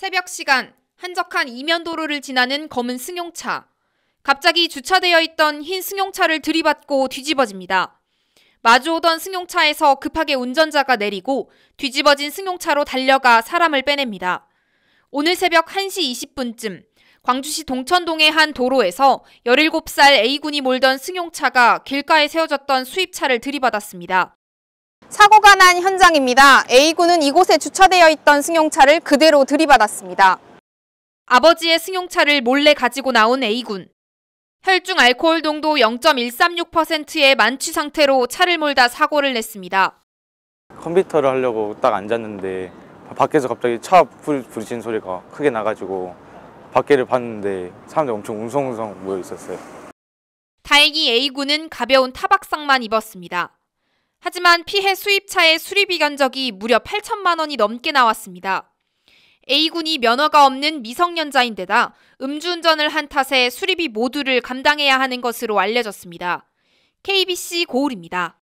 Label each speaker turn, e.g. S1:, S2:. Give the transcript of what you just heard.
S1: 새벽 시간 한적한 이면도로를 지나는 검은 승용차. 갑자기 주차되어 있던 흰 승용차를 들이받고 뒤집어집니다. 마주오던 승용차에서 급하게 운전자가 내리고 뒤집어진 승용차로 달려가 사람을 빼냅니다. 오늘 새벽 1시 20분쯤 광주시 동천동의 한 도로에서 17살 A군이 몰던 승용차가 길가에 세워졌던 수입차를 들이받았습니다. 사고가 난 현장입니다. A군은 이곳에 주차되어 있던 승용차를 그대로 들이받았습니다. 아버지의 승용차를 몰래 가지고 나온 A군. 혈중 알코올 농도 0.136%의 만취 상태로 차를 몰다 사고를 냈습니다.
S2: 컴퓨터를 하려고 딱 앉았는데 밖에서 갑자기 차 불, 부딪힌 소리가 크게 나가지고 밖에를 봤는데 사람들이 엄청 웅성웅성 모여 있었어요.
S1: 다행히 A군은 가벼운 타박상만 입었습니다. 하지만 피해 수입차의 수리비 견적이 무려 8천만 원이 넘게 나왔습니다. A군이 면허가 없는 미성년자인데다 음주운전을 한 탓에 수리비 모두를 감당해야
S2: 하는 것으로 알려졌습니다. KBC 고울입니다.